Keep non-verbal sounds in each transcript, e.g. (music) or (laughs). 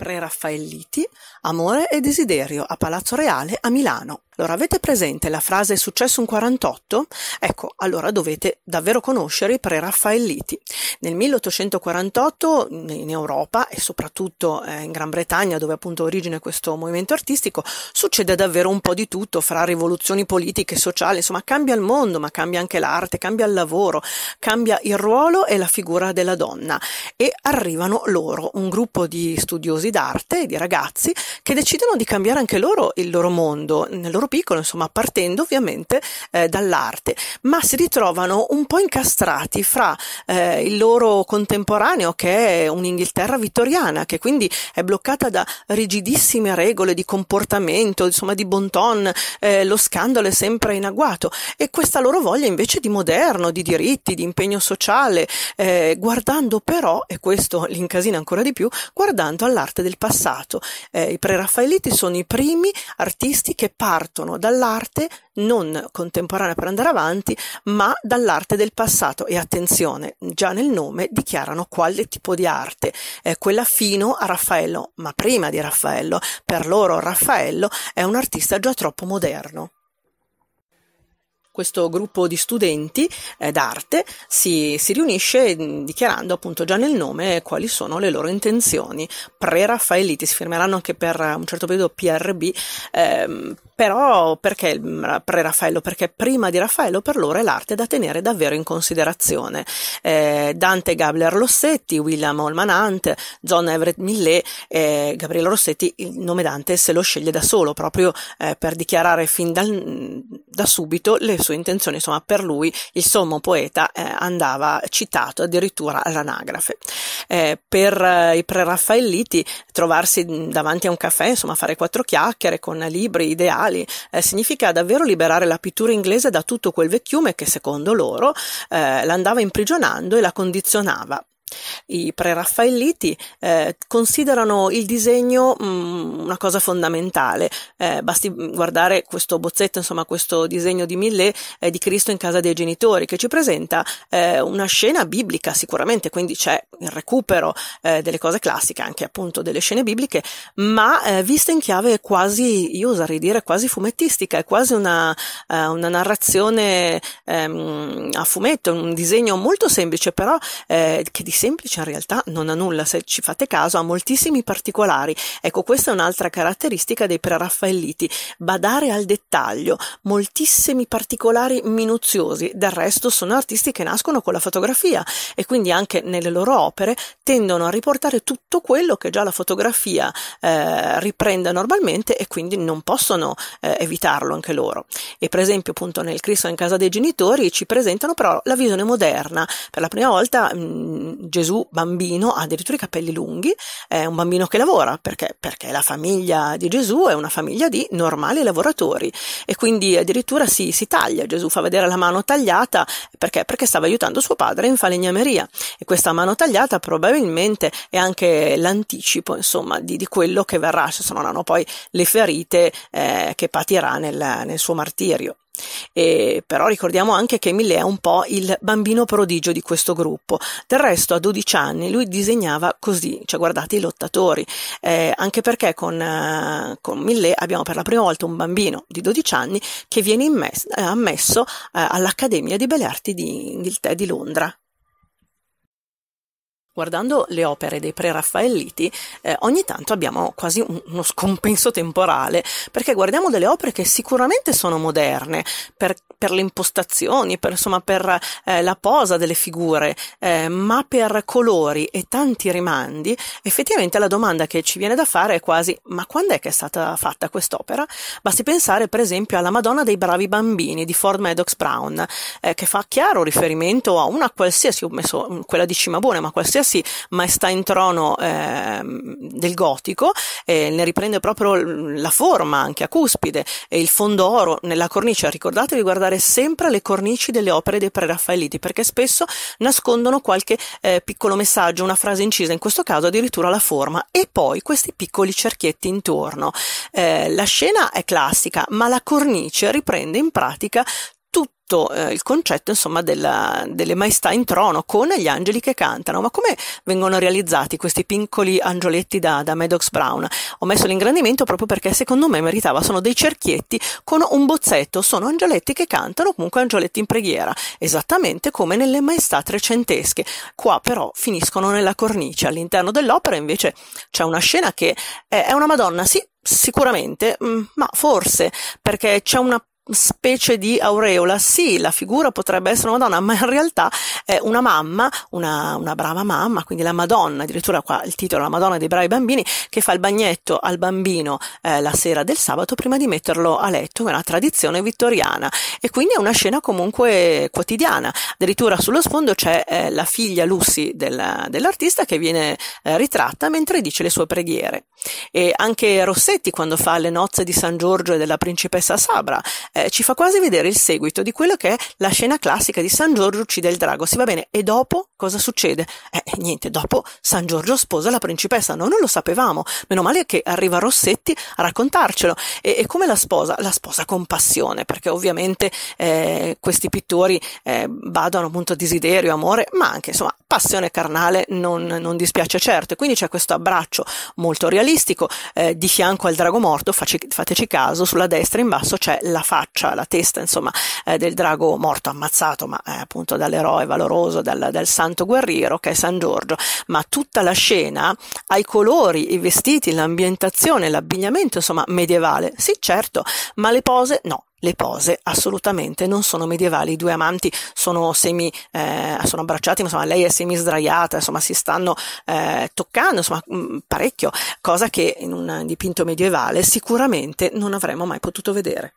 Preraffaelliti, Amore e desiderio a Palazzo Reale a Milano. Allora, avete presente la frase successo un 48? Ecco, allora dovete davvero conoscere i preraffaelliti. Nel 1848 in Europa e soprattutto eh, in Gran Bretagna, dove appunto ha origine questo movimento artistico, succede davvero un po' di tutto, fra rivoluzioni politiche, e sociali, insomma cambia il mondo, ma cambia anche l'arte, cambia il lavoro, cambia il ruolo e la figura della donna. E arrivano loro, un gruppo di studiosi d'arte, e di ragazzi, che decidono di cambiare anche loro il loro mondo, nel loro piccolo, insomma, partendo ovviamente eh, dall'arte, ma si ritrovano un po' incastrati fra eh, il loro contemporaneo che è un'Inghilterra vittoriana, che quindi è bloccata da rigidissime regole di comportamento, insomma, di bon ton, eh, lo scandalo è sempre in agguato e questa loro voglia invece di moderno, di diritti, di impegno sociale, eh, guardando però, e questo li incasina ancora di più, guardando all'arte del passato. Eh, I preraffaeliti sono i primi artisti che partono partono dall'arte non contemporanea per andare avanti, ma dall'arte del passato e attenzione, già nel nome dichiarano quale tipo di arte, È eh, quella fino a Raffaello, ma prima di Raffaello, per loro Raffaello è un artista già troppo moderno questo gruppo di studenti eh, d'arte si, si, riunisce mm, dichiarando appunto già nel nome quali sono le loro intenzioni pre-raffaelliti, si firmeranno anche per un certo periodo PRB, ehm, però perché mm, pre-Raffaello? Perché prima di Raffaello per loro è l'arte da tenere davvero in considerazione. Eh, Dante Gabler Lossetti, William Holman Hunt, John Everett Millet, eh, Gabriele Rossetti, il nome Dante se lo sceglie da solo proprio eh, per dichiarare fin dal, mm, da subito le sue sue intenzioni, insomma per lui il sommo poeta eh, andava citato addirittura all'anagrafe. Eh, per eh, i preraffaelliti trovarsi davanti a un caffè, insomma fare quattro chiacchiere con libri, ideali, eh, significa davvero liberare la pittura inglese da tutto quel vecchiume che secondo loro eh, l'andava imprigionando e la condizionava i preraffaelliti eh, considerano il disegno mh, mm, una cosa fondamentale, eh, basti guardare questo bozzetto, insomma questo disegno di Millet eh, di Cristo in casa dei genitori che ci presenta eh, una scena biblica sicuramente, quindi c'è il recupero eh, delle cose classiche, anche appunto delle scene bibliche, ma eh, vista in chiave quasi, io oserei dire quasi fumettistica, è quasi una, una narrazione ehm, a fumetto, un disegno molto semplice però che di semplice in realtà non ha nulla, se ci fate caso, ha moltissimi particolari. Ecco, questa è un'altra caratteristica dei preraffaelliti, badare al dettaglio, moltissimi particolari minuziosi. Del resto sono artisti che nascono con la fotografia e quindi anche nelle loro opere tendono a riportare tutto quello che già la fotografia eh, riprende normalmente e quindi non possono eh, evitarlo anche loro. E per esempio appunto nel Cristo in casa dei genitori ci presentano però la visione moderna. Per la prima volta mh, mm, Gesù bambino ha addirittura i capelli lunghi, è un bambino che lavora perché, perché la famiglia di Gesù è una famiglia di normali lavoratori e quindi addirittura si, si taglia, Gesù fa vedere la mano tagliata perché, perché stava aiutando suo padre in falegnameria e questa mano tagliata probabilmente è anche l'anticipo insomma di, di quello che verrà, se non hanno poi le ferite eh, che patirà nel, nel suo martirio. E, però ricordiamo anche che Millet è un po' il bambino prodigio di questo gruppo. Del resto a 12 anni lui disegnava così, cioè guardate i lottatori, eh, anche perché con, eh, con, Millet abbiamo per la prima volta un bambino di 12 anni che viene immesso, eh, ammesso eh, all'Accademia di Belle Arti di, di Londra guardando le opere dei pre-raffaelliti, eh, ogni tanto abbiamo quasi un, uno scompenso temporale, perché guardiamo delle opere che sicuramente sono moderne, per, per le impostazioni, per, insomma, per eh, la posa delle figure, eh, ma per colori e tanti rimandi, effettivamente la domanda che ci viene da fare è quasi ma quando è che è stata fatta quest'opera? Basti pensare per esempio alla Madonna dei bravi bambini di Ford Maddox Brown, eh, che fa chiaro riferimento a una qualsiasi, ho messo quella di Cimabone, ma qualsiasi maestà in trono eh, del gotico, eh, ne riprende proprio la forma anche a cuspide e il fondo oro nella cornice, ricordatevi guardate esplorare sempre le cornici delle opere dei preraffaelliti perché spesso nascondono qualche eh, piccolo messaggio, una frase incisa, in questo caso addirittura la forma e poi questi piccoli cerchietti intorno. Eh, la scena è classica, ma la cornice riprende in pratica tutto eh, il concetto insomma della, delle maestà in trono con gli angeli che cantano. Ma come vengono realizzati questi piccoli angioletti da, da Maddox Brown? Ho messo l'ingrandimento proprio perché secondo me meritava. Sono dei cerchietti con un bozzetto, sono angioletti che cantano, comunque angioletti in preghiera, esattamente come nelle maestà trecentesche. Qua però finiscono nella cornice. All'interno dell'opera invece c'è una scena che è una Madonna, sì, sicuramente, mm, ma forse perché c'è una specie di aureola. Sì, la figura potrebbe essere una donna, ma in realtà è una mamma, una, una brava mamma, quindi la Madonna, addirittura qua il titolo La Madonna dei bravi bambini, che fa il bagnetto al bambino eh, la sera del sabato prima di metterlo a letto, è una tradizione vittoriana. E quindi è una scena comunque quotidiana. Addirittura sullo sfondo c'è eh, la figlia Lucy del, dell'artista che viene eh, ritratta mentre dice le sue preghiere. E anche Rossetti, quando fa le nozze di San Giorgio e della principessa Sabra, eh, ci fa quasi vedere il seguito di quello che è la scena classica di San Giorgio uccide il drago. Sì, va bene, e dopo cosa succede? Eh, niente, dopo San Giorgio sposa la principessa. Noi non lo sapevamo. Meno male che arriva Rossetti a raccontarcelo. E, e come la sposa? La sposa con passione, perché ovviamente eh, questi pittori eh, badano appunto a desiderio, amore, ma anche insomma passione carnale non, non dispiace certo. E quindi c'è questo abbraccio molto realistico eh, di fianco al drago morto, facci, fateci caso, sulla destra in basso c'è la faccia, la testa insomma eh, del drago morto ammazzato, ma eh, appunto dall'eroe valoroso, dal, dal, santo guerriero che è San Giorgio. Ma tutta la scena ha i colori, i vestiti, l'ambientazione, l'abbigliamento insomma medievale, sì certo, ma le pose no. Le pose assolutamente non sono medievali, i due amanti sono semi, eh, sono abbracciati, insomma lei è semi sdraiata, insomma si stanno eh, toccando, insomma mm, parecchio, cosa che in un dipinto medievale sicuramente non avremmo mai potuto vedere.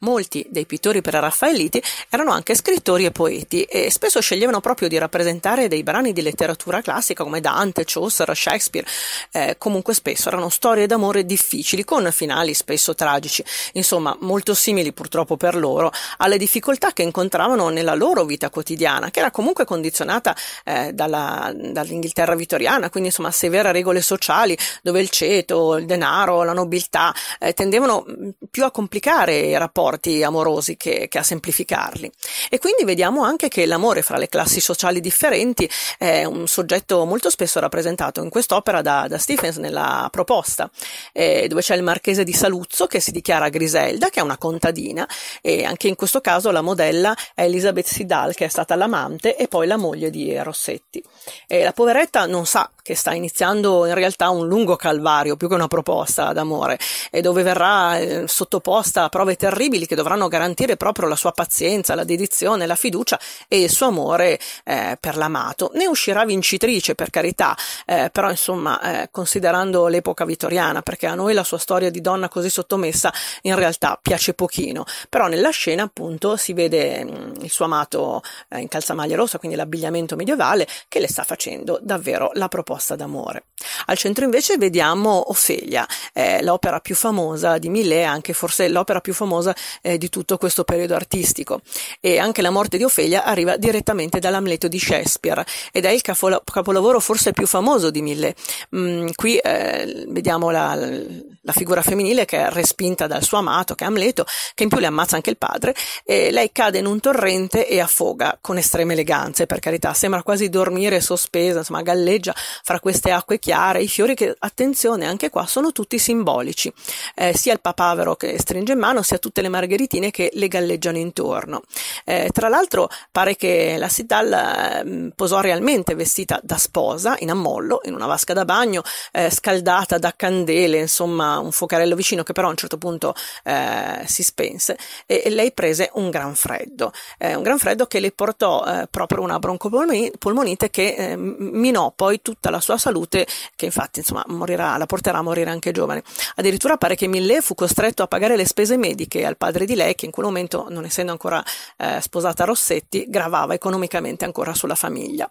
Molti dei pittori preraffaelliti erano anche scrittori e poeti e spesso sceglievano proprio di rappresentare dei brani di letteratura classica come Dante, Chaucer, Shakespeare. Eh, comunque spesso erano storie d'amore difficili con finali spesso tragici, insomma molto simili purtroppo per loro alle difficoltà che incontravano nella loro vita quotidiana, che era comunque condizionata eh, dalla, dall'Inghilterra vittoriana, quindi insomma severe regole sociali dove il ceto, il denaro, la nobiltà eh, tendevano mm, più a complicare i rapporti rapporti amorosi che, che, a semplificarli. E quindi vediamo anche che l'amore fra le classi sociali differenti è un soggetto molto spesso rappresentato in quest'opera da, da Stephens nella proposta, eh, dove c'è il marchese di Saluzzo che si dichiara Griselda, che è una contadina, e anche in questo caso la modella è Elisabeth Sidal, che è stata l'amante e poi la moglie di Rossetti. E la poveretta non sa che sta iniziando in realtà un lungo calvario, più che una proposta d'amore, e dove verrà eh, sottoposta a prove terribili disponibili che dovranno garantire proprio la sua pazienza, la dedizione, la fiducia e il suo amore eh, per l'amato. Ne uscirà vincitrice, per carità, eh, però insomma, eh, considerando l'epoca vittoriana, perché a noi la sua storia di donna così sottomessa in realtà piace pochino, però nella scena appunto si vede mh, mm, il suo amato eh, in calzamaglia rossa, quindi l'abbigliamento medievale, che le sta facendo davvero la proposta d'amore. Al centro invece vediamo Ofelia, eh, l'opera più famosa di Millet, anche forse l'opera più famosa eh, di tutto questo periodo artistico. E anche la morte di Ofelia arriva direttamente dall'Amleto di Shakespeare ed è il capolavoro forse più famoso di Mille. Mm, qui eh, vediamo la, la, figura femminile che è respinta dal suo amato, che è Amleto, che in più le ammazza anche il padre, e lei cade in un torrente e affoga con estreme eleganze, per carità, sembra quasi dormire sospesa, insomma galleggia fra queste acque chiare, i fiori che, attenzione, anche qua sono tutti simbolici, eh, sia il papavero che stringe in mano, sia tutte le margheritine che le galleggiano intorno. Eh, tra l'altro pare che la Siddal ehm, posò realmente vestita da sposa in ammollo, in una vasca da bagno, eh, scaldata da candele, insomma un focarello vicino che però a un certo punto eh, si spense e, e, lei prese un gran freddo, eh, un gran freddo che le portò eh, proprio una broncopolmonite che eh, minò poi tutta la sua salute che infatti insomma morirà, la porterà a morire anche giovane. Addirittura pare che Millet fu costretto a pagare le spese mediche al padre padre di lei che in quel momento, non essendo ancora eh, sposata a Rossetti, gravava economicamente ancora sulla famiglia.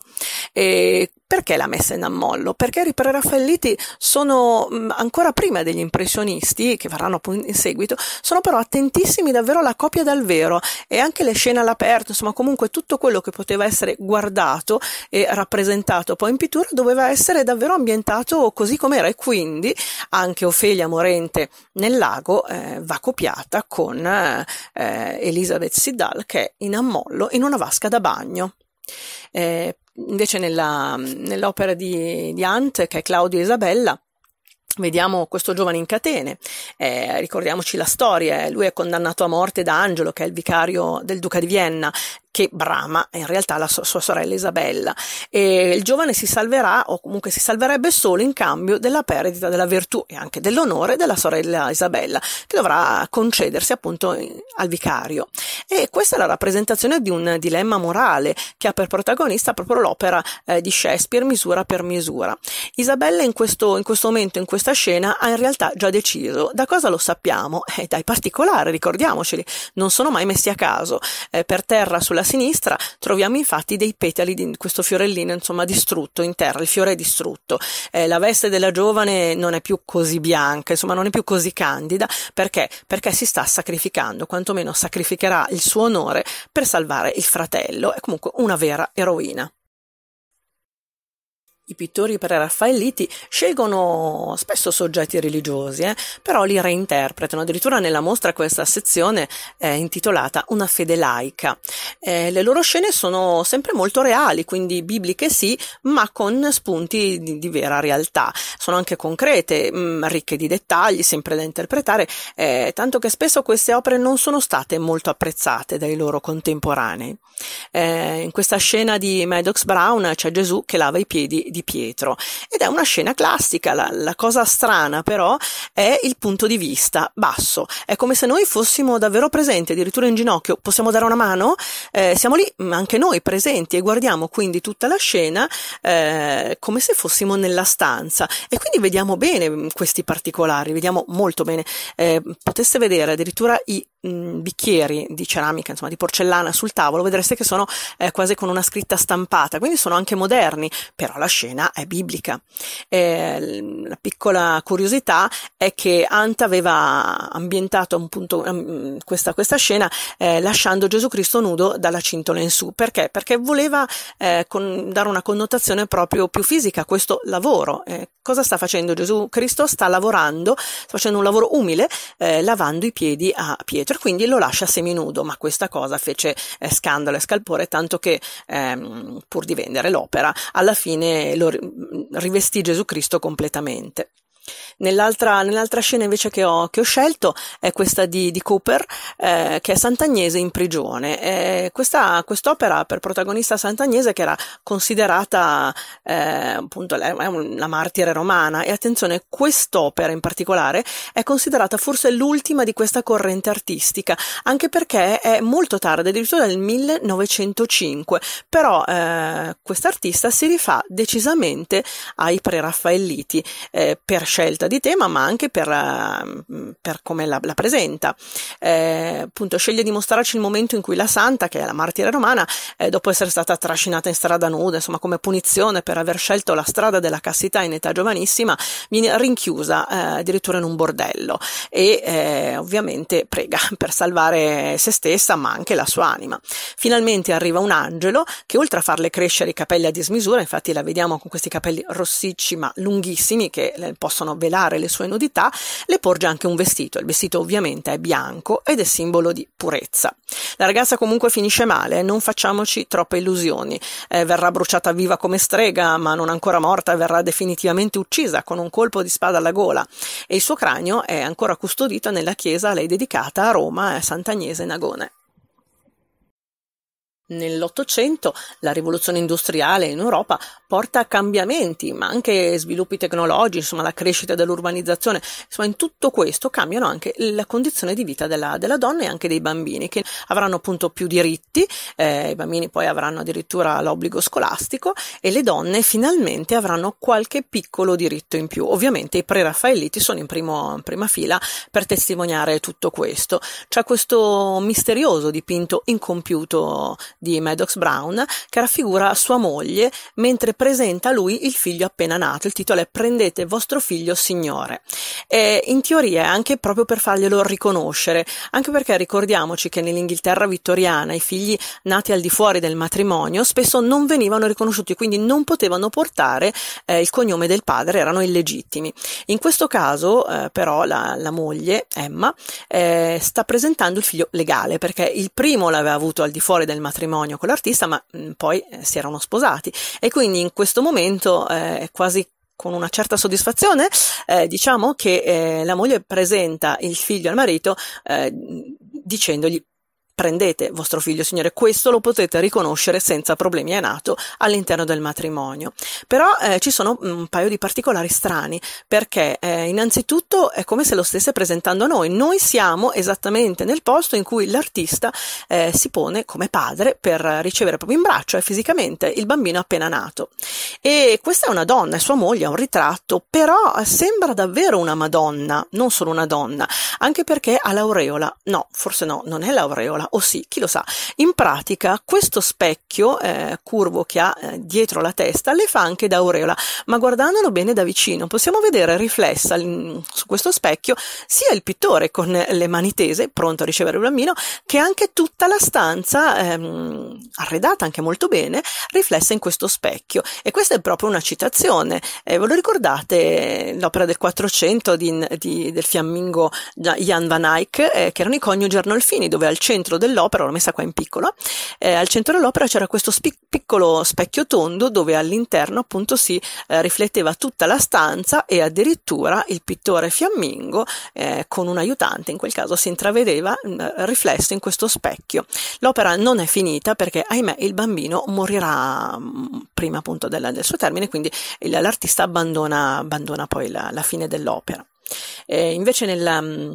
E perché la messa in ammollo? Perché i preraffaelliti sono mh, mm, ancora prima degli impressionisti, che verranno in seguito, sono però attentissimi davvero alla copia dal vero e anche le scene all'aperto, insomma comunque tutto quello che poteva essere guardato e rappresentato poi in pittura doveva essere davvero ambientato così com'era e quindi anche Ofelia Morente nel lago eh, va copiata con con eh, eh Elizabeth Siddal che è in ammollo in una vasca da bagno. Eh, invece nella, nell'opera di, di Ant, che è Claudio e Isabella, Vediamo questo giovane in catene, eh, ricordiamoci la storia, eh, lui è condannato a morte da Angelo che è il vicario del duca di Vienna che brama in realtà la sua, sua sorella Isabella. E il giovane si salverà o comunque si salverebbe solo in cambio della perdita della virtù e anche dell'onore della sorella Isabella, che dovrà concedersi appunto eh, al vicario. E questa è la rappresentazione di un dilemma morale che ha per protagonista proprio l'opera eh, di Shakespeare misura per misura. Isabella in questo, in questo momento, in questa scena, ha in realtà già deciso. Da cosa lo sappiamo? Eh, dai particolari, ricordiamoceli, non sono mai messi a caso. Eh, per terra sulla sinistra troviamo infatti dei petali di questo fiorellino insomma distrutto in terra, il fiore è distrutto, eh, la veste della giovane non è più così bianca, insomma non è più così candida perché? Perché si sta sacrificando, quantomeno sacrificherà il suo onore per salvare il fratello, è comunque una vera eroina. I pittori preraffaelliti scelgono spesso soggetti religiosi, eh, però li reinterpretano. Addirittura nella mostra questa sezione è intitolata Una fede laica. Eh, le loro scene sono sempre molto reali, quindi bibliche sì, ma con spunti di, di vera realtà. Sono anche concrete, mh, mm, ricche di dettagli, sempre da interpretare, eh, tanto che spesso queste opere non sono state molto apprezzate dai loro contemporanei. Eh, in questa scena di Maddox Brown c'è Gesù che lava i piedi di Pietro. Ed è una scena classica, la, la cosa strana però è il punto di vista basso. È come se noi fossimo davvero presenti, addirittura in ginocchio, possiamo dare una mano? Eh, siamo lì ma anche noi presenti e guardiamo quindi tutta la scena eh, come se fossimo nella stanza e quindi vediamo bene mm, questi particolari, vediamo molto bene. Eh, potesse vedere addirittura i mh, mm, bicchieri di ceramica, insomma di porcellana sul tavolo, vedreste che sono eh, quasi con una scritta stampata, quindi sono anche moderni, però la scena è biblica. Eh, la piccola curiosità è che Anta aveva ambientato un punto, mm, questa, questa, scena eh, lasciando Gesù Cristo nudo dalla cintola in su, perché? Perché voleva eh, con, dare una connotazione proprio più fisica a questo lavoro. Eh, cosa sta facendo Gesù Cristo? Sta lavorando, sta facendo un lavoro umile, eh, lavando i piedi a Pietro Fisher quindi lo lascia seminudo, ma questa cosa fece eh, scandalo e scalpore, tanto che ehm, pur di vendere l'opera, alla fine lo rivestì Gesù Cristo completamente. Nell'altra, nell'altra scena invece che ho, che ho, scelto è questa di, di Cooper, eh, che è Sant'Agnese in prigione. Eh, questa, quest'opera per protagonista Sant'Agnese che era considerata eh, appunto la martire romana e attenzione, quest'opera in particolare è considerata forse l'ultima di questa corrente artistica, anche perché è molto tarda, addirittura nel 1905, però eh, quest'artista si rifà decisamente ai preraffaelliti raffaelliti eh, per scelta di tema, ma anche per, ehm, per come la, la presenta. Eh, appunto, sceglie di mostrarci il momento in cui la santa, che è la martire romana, eh, dopo essere stata trascinata in strada nuda, insomma, come punizione per aver scelto la strada della cassità in età giovanissima, viene rinchiusa eh, addirittura in un bordello e eh, ovviamente prega (laughs) per salvare se stessa, ma anche la sua anima. Finalmente arriva un angelo che, oltre a farle crescere i capelli a dismisura, infatti la vediamo con questi capelli rossicci ma lunghissimi che eh, possono possono velare le sue nudità, le porge anche un vestito. Il vestito ovviamente è bianco ed è simbolo di purezza. La ragazza comunque finisce male, non facciamoci troppe illusioni. Eh, verrà bruciata viva come strega, ma non ancora morta, verrà definitivamente uccisa con un colpo di spada alla gola e il suo cranio è ancora custodito nella chiesa a lei dedicata a Roma, a Sant'Agnese Nagone. Nell'Ottocento la rivoluzione industriale in Europa porta a cambiamenti, ma anche sviluppi tecnologici, insomma la crescita dell'urbanizzazione, insomma in tutto questo cambiano anche la condizione di vita della, della donna e anche dei bambini che avranno appunto più diritti, eh, i bambini poi avranno addirittura l'obbligo scolastico e le donne finalmente avranno qualche piccolo diritto in più. Ovviamente i preraffaelliti sono in, primo, in prima fila per testimoniare tutto questo. C'è questo misterioso dipinto incompiuto di Maddox Brown che raffigura sua moglie mentre presenta a lui il figlio appena nato. Il titolo è Prendete vostro figlio signore. E in teoria è anche proprio per farglielo riconoscere, anche perché ricordiamoci che nell'Inghilterra vittoriana i figli nati al di fuori del matrimonio spesso non venivano riconosciuti, quindi non potevano portare eh, il cognome del padre, erano illegittimi. In questo caso eh, però la, la, moglie, Emma, eh, sta presentando il figlio legale perché il primo l'aveva avuto al di fuori del matrimonio matrimonio con l'artista, ma mm, poi eh, si erano sposati. E quindi in questo momento eh, è quasi con una certa soddisfazione, eh, diciamo che eh, la moglie presenta il figlio al marito eh, dicendogli prendete vostro figlio, signore, questo lo potete riconoscere senza problemi, è nato all'interno del matrimonio. Però eh, ci sono mm, un paio di particolari strani, perché eh, innanzitutto è come se lo stesse presentando a noi, noi siamo esattamente nel posto in cui l'artista eh, si pone come padre per ricevere proprio in braccio e eh, fisicamente il bambino appena nato. E questa è una donna, è sua moglie, ha un ritratto, però eh, sembra davvero una Madonna, non solo una donna, anche perché ha l'aureola. No, forse no, non è l'aureola o sì, chi lo sa. In pratica questo specchio eh, curvo che ha eh, dietro la testa le fa anche da aureola, ma guardandolo bene da vicino possiamo vedere riflessa in, mm, su questo specchio sia il pittore con le mani tese, pronto a ricevere il bambino, che anche tutta la stanza, ehm, arredata anche molto bene, riflessa in questo specchio. E questa è proprio una citazione. Eh, ve lo ricordate eh, l'opera del 400 di, di, del fiammingo Jan van Eyck, eh, che erano i coniugi Arnolfini, dove al centro centro dell'opera, l'ho messa qua in piccolo, eh, al centro dell'opera c'era questo spic- piccolo specchio tondo dove all'interno appunto si eh, rifletteva tutta la stanza e addirittura il pittore fiammingo eh, con un aiutante in quel caso si intravedeva mh, mm, riflesso in questo specchio. L'opera non è finita perché ahimè il bambino morirà mh, mm, prima appunto della, del suo termine, quindi l'artista abbandona, abbandona poi la, la fine dell'opera. Eh, invece nella, mm,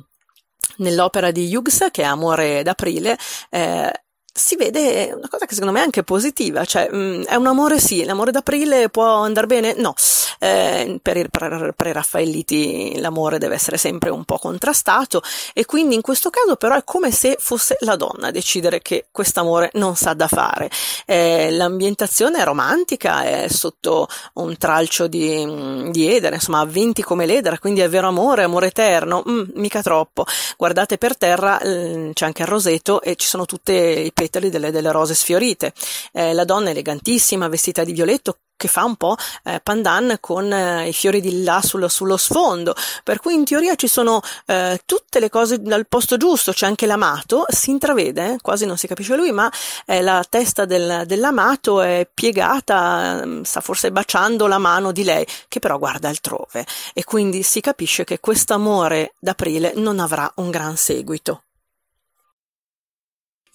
nell'opera di Hughes, che è Amore d'aprile, eh, si vede una cosa che secondo me è anche positiva, cioè mh, mm, è un amore sì, l'amore d'aprile può andare bene? No, eh, per i pre-Raffaelliti l'amore deve essere sempre un po' contrastato e quindi in questo caso però è come se fosse la donna a decidere che quest'amore non sa da fare. Eh, l'ambientazione è romantica, è sotto un tralcio di, mm, di edere, insomma avventi come l'edera, quindi è vero amore, amore eterno, mm, mica troppo. Guardate per terra, eh, c'è anche il roseto e ci sono tutte i pezzi capitoli delle, delle rose sfiorite. Eh, la donna elegantissima, vestita di violetto, che fa un po' eh, pandan con eh, i fiori di là sullo, sullo, sfondo. Per cui in teoria ci sono eh, tutte le cose dal posto giusto, c'è anche l'amato, si intravede, eh, quasi non si capisce lui, ma eh, la testa del, dell'amato è piegata, mm, sta forse baciando la mano di lei, che però guarda altrove. E quindi si capisce che quest'amore d'aprile non avrà un gran seguito.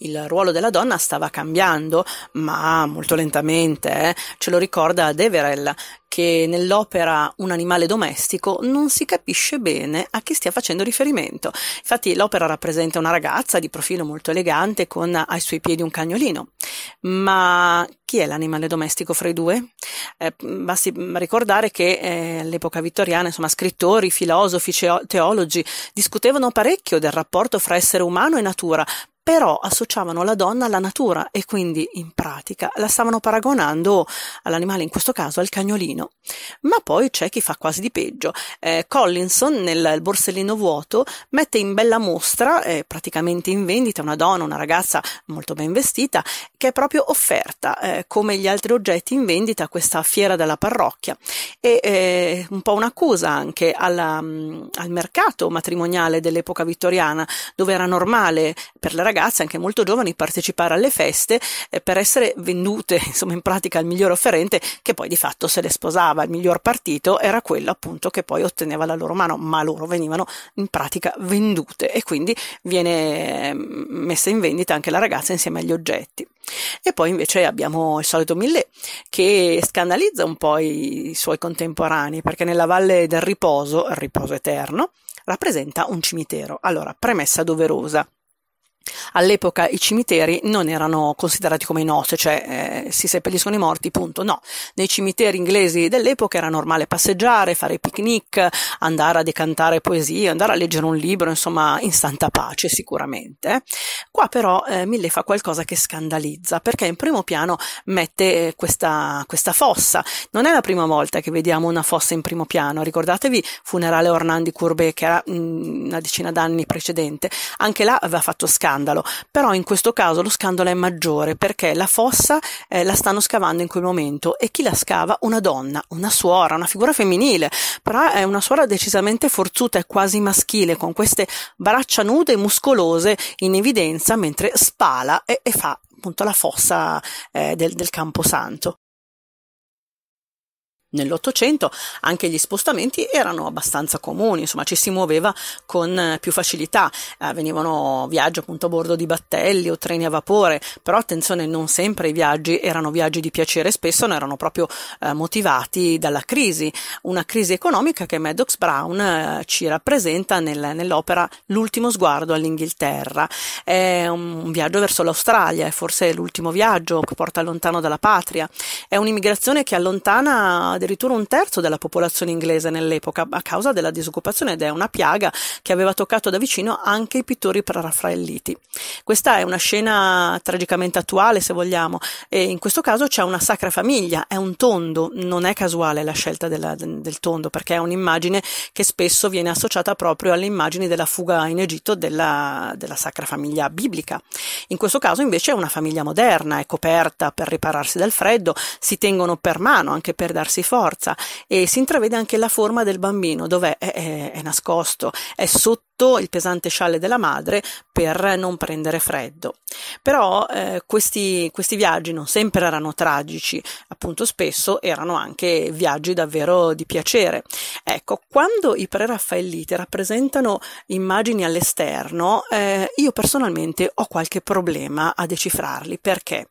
Il ruolo della donna stava cambiando, ma molto lentamente, eh? ce lo ricorda Deverell, che nell'opera Un animale domestico non si capisce bene a chi stia facendo riferimento. Infatti l'opera rappresenta una ragazza di profilo molto elegante con ai suoi piedi un cagnolino. Ma chi è l'animale domestico fra i due? Eh, basti ricordare che eh, all'epoca vittoriana, insomma, scrittori, filosofi, teologi discutevano parecchio del rapporto fra essere umano e natura, però associavano la donna alla natura e quindi in pratica la stavano paragonando all'animale, in questo caso al cagnolino. Ma poi c'è chi fa quasi di peggio. Eh, Collinson nel borsellino vuoto mette in bella mostra, eh, praticamente in vendita, una donna, una ragazza molto ben vestita, che è proprio offerta, eh, come gli altri oggetti in vendita, a questa fiera della parrocchia. E eh, un po' un'accusa anche alla, mm, al mercato matrimoniale dell'epoca vittoriana, dove era normale per le ragazze ragazze, anche molto giovani, partecipare alle feste eh, per essere vendute, (laughs) insomma, in pratica al miglior offerente che poi di fatto se le sposava. Il miglior partito era quello appunto che poi otteneva la loro mano, ma loro venivano in pratica vendute e quindi viene mm, messa in vendita anche la ragazza insieme agli oggetti. E poi invece abbiamo il solito Millet che scandalizza un po' i suoi contemporanei perché nella Valle del Riposo, il riposo eterno, rappresenta un cimitero. Allora, premessa doverosa. All'epoca i cimiteri non erano considerati come i nostri, cioè eh, si seppelliscono i morti, punto. No, nei cimiteri inglesi dell'epoca era normale passeggiare, fare picnic, andare a decantare poesie, andare a leggere un libro, insomma, in santa pace sicuramente. Qua però eh, Millet fa qualcosa che scandalizza, perché in primo piano mette eh, questa, questa fossa. Non è la prima volta che vediamo una fossa in primo piano, ricordatevi funerale Ornandi Courbet che era mh, mm, una decina d'anni precedente, anche là aveva fatto scandalo scandalo, però in questo caso lo scandalo è maggiore perché la fossa eh, la stanno scavando in quel momento e chi la scava? Una donna, una suora, una figura femminile, però è una suora decisamente forzuta e quasi maschile con queste braccia nude e muscolose in evidenza mentre spala e, e fa appunto la fossa eh, del, del Camposanto. Nell'Ottocento anche gli spostamenti erano abbastanza comuni, insomma ci si muoveva con eh, più facilità, eh, venivano viaggi appunto a bordo di battelli o treni a vapore, però attenzione non sempre i viaggi erano viaggi di piacere, spesso ne erano proprio eh, motivati dalla crisi, una crisi economica che Maddox Brown eh, ci rappresenta nel, nell'opera L'ultimo sguardo all'Inghilterra, è un, un viaggio verso l'Australia, è forse l'ultimo viaggio che porta lontano dalla patria, è un'immigrazione che allontana addirittura un terzo della popolazione inglese nell'epoca a causa della disoccupazione ed è una piaga che aveva toccato da vicino anche i pittori praraffaelliti. Questa è una scena tragicamente attuale, se vogliamo, e in questo caso c'è una sacra famiglia, è un tondo, non è casuale la scelta della, del tondo perché è un'immagine che spesso viene associata proprio alle immagini della fuga in Egitto della, della sacra famiglia biblica. In questo caso invece è una famiglia moderna, è coperta per ripararsi dal freddo, si tengono per mano anche per darsi forza e si intravede anche la forma del bambino, dov'è? È, è, è nascosto, è sotto sotto il pesante scialle della madre per non prendere freddo. Però eh, questi, questi viaggi non sempre erano tragici, appunto spesso erano anche viaggi davvero di piacere. Ecco, quando i preraffaelliti rappresentano immagini all'esterno, eh, io personalmente ho qualche problema a decifrarli. Perché?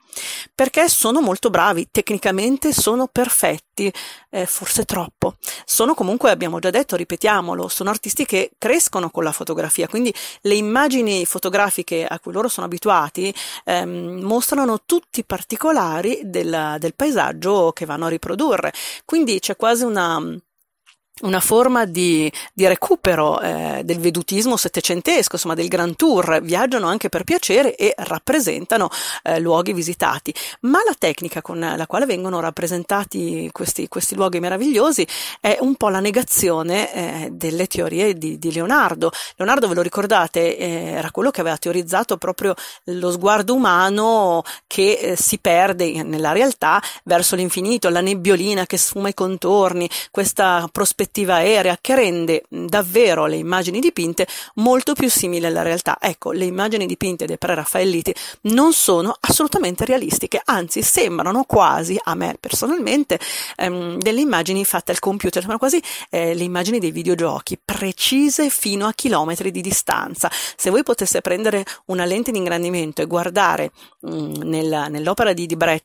Perché sono molto bravi, tecnicamente sono perfetti, eh, forse troppo. Sono comunque, abbiamo già detto, ripetiamolo, sono artisti che crescono con la fotografia. Quindi le immagini fotografiche a cui loro sono abituati ehm, mostrano tutti i particolari del, del paesaggio che vanno a riprodurre. Quindi c'è quasi una una forma di, di recupero eh, del vedutismo settecentesco, insomma del Grand Tour, viaggiano anche per piacere e rappresentano eh, luoghi visitati, ma la tecnica con la quale vengono rappresentati questi, questi luoghi meravigliosi è un po' la negazione eh, delle teorie di, di, Leonardo. Leonardo, ve lo ricordate, eh, era quello che aveva teorizzato proprio lo sguardo umano che eh, si perde nella realtà verso l'infinito, la nebbiolina che sfuma i contorni, questa prospettiva prospettiva aerea che rende davvero le immagini dipinte molto più simili alla realtà. Ecco, le immagini dipinte dei preraffaelliti non sono assolutamente realistiche, anzi sembrano quasi, a me personalmente, ehm, delle immagini fatte al computer, sembrano quasi eh, le immagini dei videogiochi, precise fino a chilometri di distanza. Se voi poteste prendere una lente di ingrandimento e guardare mh, nella, nell'opera di, di Brett,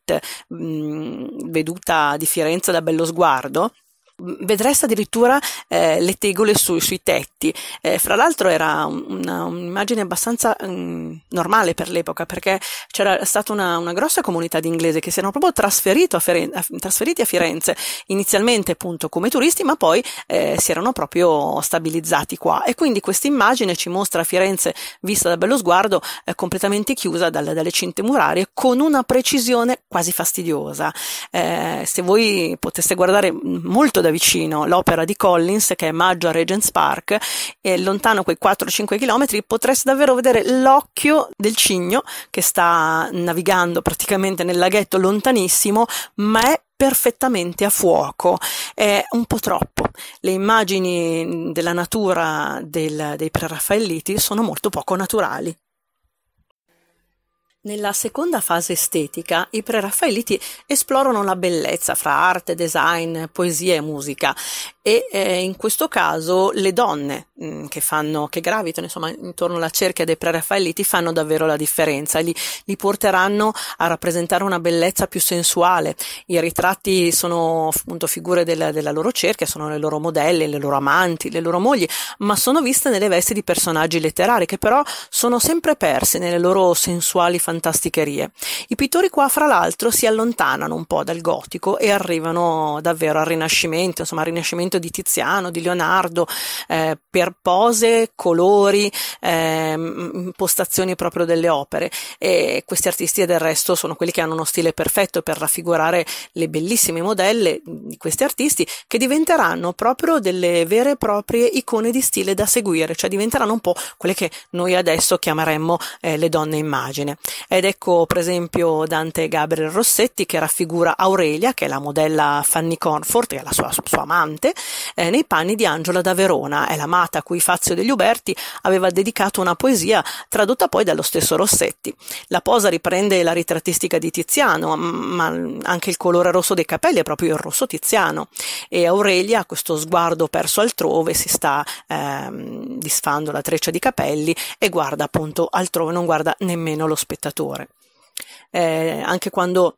veduta di Firenze da bello sguardo, vedreste addirittura eh, le tegole su, sui tetti. Eh, fra l'altro era una, un'immagine abbastanza mh, mm, normale per l'epoca perché c'era stata una, una, grossa comunità di inglesi che si erano proprio a Firenze, a, trasferiti a Firenze, inizialmente appunto come turisti, ma poi eh, si erano proprio stabilizzati qua. E quindi questa immagine ci mostra Firenze vista da bello sguardo eh, completamente chiusa dal, dalle cinte murarie con una precisione quasi fastidiosa. Eh, se voi poteste guardare mm, molto da da vicino l'opera di Collins, che è Maggio a Regent's Park, e lontano quei 4-5 km potresti davvero vedere l'occhio del cigno che sta navigando praticamente nel laghetto lontanissimo, ma è perfettamente a fuoco. È un po' troppo. Le immagini della natura del, dei preraffaelliti sono molto poco naturali. Nella seconda fase estetica, i preraffaelliti esplorano la bellezza fra arte, design, poesia e musica e eh, in questo caso le donne mh, mm, che, fanno, che gravitano insomma, intorno alla cerchia dei preraffaelliti fanno davvero la differenza, li, li, porteranno a rappresentare una bellezza più sensuale, i ritratti sono appunto figure della, della loro cerchia, sono le loro modelle, le loro amanti, le loro mogli, ma sono viste nelle vesti di personaggi letterari che però sono sempre perse nelle loro sensuali fantasticherie. I pittori qua fra l'altro si allontanano un po' dal gotico e arrivano davvero al rinascimento, insomma al rinascimento di Tiziano, di Leonardo, eh, per pose, colori, eh, impostazioni proprio delle opere. E questi artisti del resto sono quelli che hanno uno stile perfetto per raffigurare le bellissime modelle di questi artisti che diventeranno proprio delle vere e proprie icone di stile da seguire, cioè diventeranno un po' quelle che noi adesso chiameremmo eh, le donne immagine. Ed ecco per esempio Dante Gabriel Rossetti che raffigura Aurelia, che è la modella Fanny Conforti, che è la sua, sua amante, eh, nei panni di Angela da Verona. È l'amata a cui Fazio degli Uberti aveva dedicato una poesia tradotta poi dallo stesso Rossetti. La posa riprende la ritrattistica di Tiziano, ma anche il colore rosso dei capelli è proprio il rosso tiziano. E Aurelia questo sguardo perso altrove, si sta ehm, disfando la treccia di capelli e guarda appunto altrove, non guarda nemmeno lo spettatore. Eh, anche quando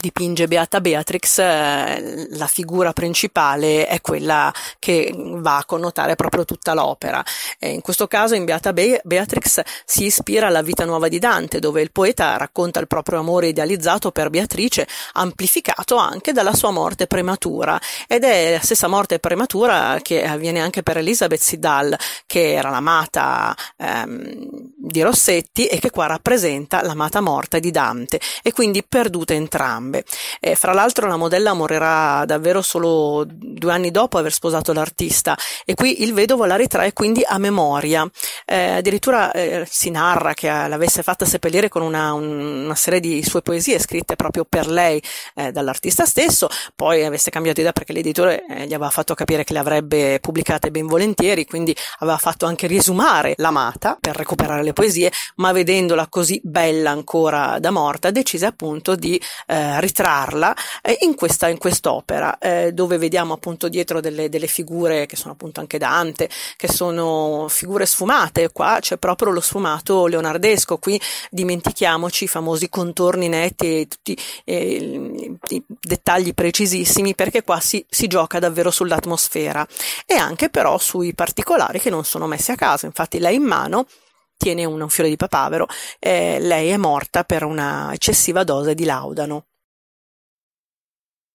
dipinge Beata Beatrix, eh, la figura principale è quella che va a connotare proprio tutta l'opera. Eh, in questo caso in Beata Beatrix si ispira alla vita nuova di Dante, dove il poeta racconta il proprio amore idealizzato per Beatrice, amplificato anche dalla sua morte prematura. Ed è la stessa morte prematura che avviene anche per Elizabeth Siddal, che era l'amata ehm, di Rossetti e che qua rappresenta l'amata morta di Dante, e quindi perdute entrambe gambe. Eh, fra l'altro la modella morirà davvero solo due anni dopo aver sposato l'artista e qui il vedovo la ritrae quindi a memoria. Eh, addirittura eh, si narra che eh, l'avesse fatta seppellire con una, un, una, serie di sue poesie scritte proprio per lei eh, dall'artista stesso, poi avesse cambiato idea perché l'editore eh, gli aveva fatto capire che le avrebbe pubblicate ben volentieri, quindi aveva fatto anche riesumare l'amata per recuperare le poesie, ma vedendola così bella ancora da morta decise appunto di eh, ritrarla eh, in, questa, in quest'opera, eh, dove vediamo appunto dietro delle, delle, figure che sono appunto anche Dante, che sono figure sfumate, qua c'è proprio lo sfumato leonardesco, qui dimentichiamoci i famosi contorni netti e tutti eh, i, i, dettagli precisissimi, perché qua si, si gioca davvero sull'atmosfera e anche però sui particolari che non sono messi a caso, infatti lei in mano tiene un, un fiore di papavero, eh, lei è morta per una eccessiva dose di laudano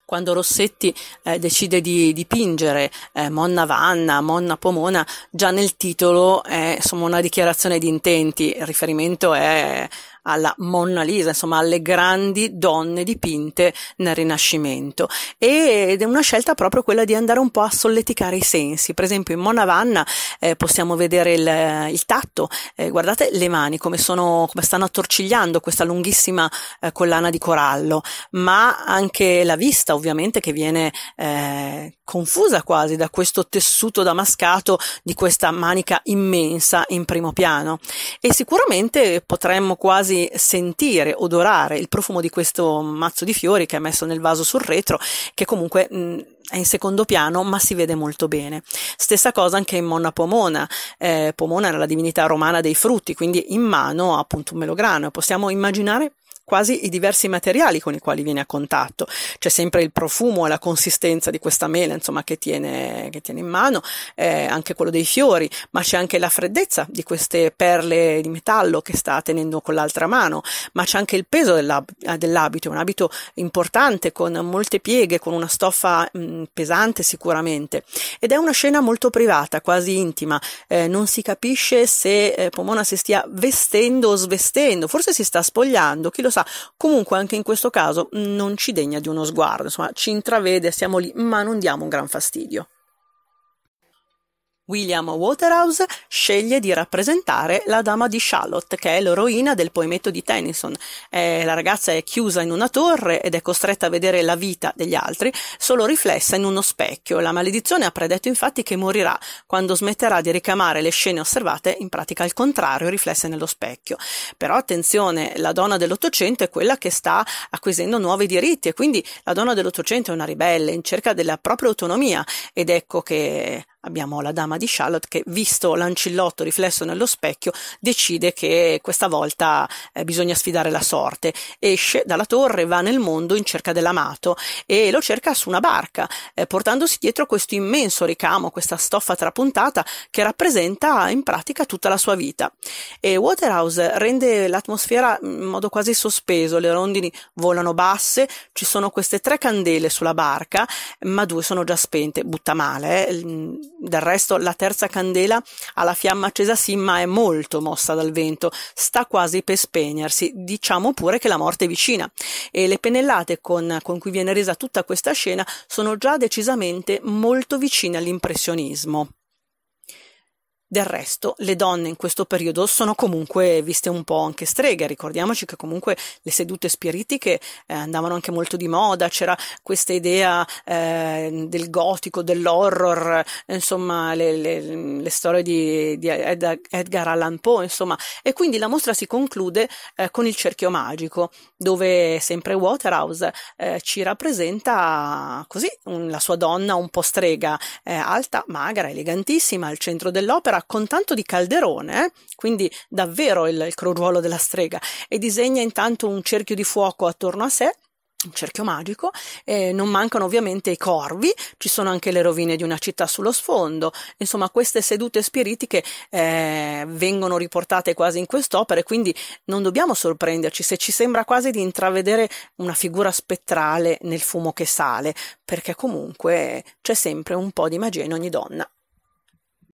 quando Rossetti eh, decide di dipingere eh, Monna Vanna, Monna Pomona, già nel titolo è insomma una dichiarazione di intenti, il riferimento è alla Mona Lisa, insomma alle grandi donne dipinte nel Rinascimento. Ed è una scelta proprio quella di andare un po' a solleticare i sensi. Per esempio in Mona Vanna eh, possiamo vedere il, il tatto, eh, guardate le mani come, sono, come stanno attorcigliando questa lunghissima eh, collana di corallo, ma anche la vista ovviamente che viene eh, confusa quasi da questo tessuto damascato di questa manica immensa in primo piano. E sicuramente potremmo quasi sentire, odorare il profumo di questo mazzo di fiori che è messo nel vaso sul retro, che comunque mh, è in secondo piano ma si vede molto bene. Stessa cosa anche in Monna Pomona, eh, Pomona era la divinità romana dei frutti, quindi in mano appunto un melograno, possiamo immaginare quasi i diversi materiali con i quali viene a contatto. C'è sempre il profumo e la consistenza di questa mela, insomma, che tiene, che tiene in mano, eh, anche quello dei fiori, ma c'è anche la freddezza di queste perle di metallo che sta tenendo con l'altra mano, ma c'è anche il peso dell'ab- eh, dell'abito, un abito importante con molte pieghe, con una stoffa mh, mm, pesante sicuramente. Ed è una scena molto privata, quasi intima. Eh, non si capisce se eh, Pomona si stia vestendo o svestendo, forse si sta spogliando, chi lo sa sa. Comunque anche in questo caso non ci degna di uno sguardo, insomma ci intravede, siamo lì, ma non diamo un gran fastidio. William Waterhouse sceglie di rappresentare la dama di Charlotte, che è l'eroina del poemetto di Tennyson. Eh, la ragazza è chiusa in una torre ed è costretta a vedere la vita degli altri solo riflessa in uno specchio. La maledizione ha predetto infatti che morirà quando smetterà di ricamare le scene osservate, in pratica al contrario, riflesse nello specchio. Però attenzione, la donna dell'Ottocento è quella che sta acquisendo nuovi diritti e quindi la donna dell'Ottocento è una ribelle in cerca della propria autonomia ed ecco che abbiamo la dama di Charlotte che, visto l'ancillotto riflesso nello specchio, decide che questa volta eh, bisogna sfidare la sorte. Esce dalla torre, va nel mondo in cerca dell'amato e lo cerca su una barca, eh, portandosi dietro questo immenso ricamo, questa stoffa trapuntata che rappresenta in pratica tutta la sua vita. E Waterhouse rende l'atmosfera mm, in modo quasi sospeso, le rondini volano basse, ci sono queste tre candele sulla barca, ma due sono già spente, butta male. Eh del resto la terza candela ha la fiamma accesa sì, ma è molto mossa dal vento, sta quasi per spegnersi, diciamo pure che la morte è vicina. E le pennellate con, con cui viene resa tutta questa scena sono già decisamente molto vicine all'impressionismo. Del resto, le donne in questo periodo sono comunque viste un po' anche streghe, ricordiamoci che comunque le sedute spiritiche eh, andavano anche molto di moda, c'era questa idea eh, del gotico, dell'horror, eh, insomma le, le, le storie di, di, Edgar Allan Poe, insomma, e quindi la mostra si conclude eh, con il cerchio magico, dove sempre Waterhouse eh, ci rappresenta così la sua donna un po' strega, eh, alta, magra, elegantissima, al centro dell'opera, allora con tanto di calderone, quindi davvero il, il croruolo della strega, e disegna intanto un cerchio di fuoco attorno a sé, un cerchio magico, eh, non mancano ovviamente i corvi, ci sono anche le rovine di una città sullo sfondo, insomma queste sedute spiritiche eh, vengono riportate quasi in quest'opera e quindi non dobbiamo sorprenderci se ci sembra quasi di intravedere una figura spettrale nel fumo che sale, perché comunque c'è sempre un po' di magia in ogni donna.